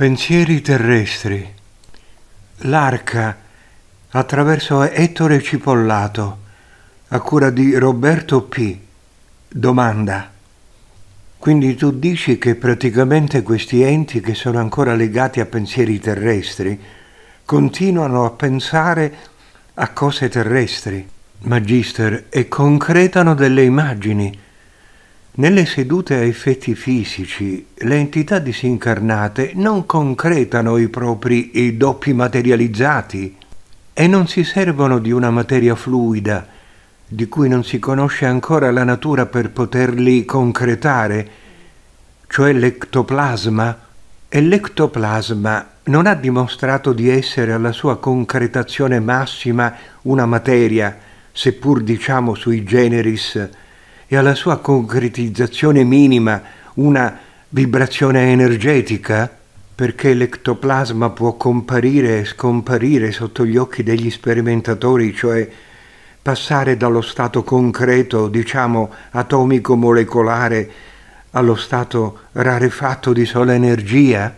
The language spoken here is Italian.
Pensieri terrestri. L'arca attraverso Ettore Cipollato a cura di Roberto P. Domanda. Quindi tu dici che praticamente questi enti che sono ancora legati a pensieri terrestri continuano a pensare a cose terrestri, Magister, e concretano delle immagini nelle sedute a effetti fisici, le entità disincarnate non concretano i propri i doppi materializzati e non si servono di una materia fluida, di cui non si conosce ancora la natura per poterli concretare, cioè l'ectoplasma, e l'ectoplasma non ha dimostrato di essere alla sua concretazione massima una materia, seppur diciamo sui generis, e alla sua concretizzazione minima una vibrazione energetica? Perché l'ectoplasma può comparire e scomparire sotto gli occhi degli sperimentatori, cioè passare dallo stato concreto, diciamo atomico molecolare, allo stato rarefatto di sola energia?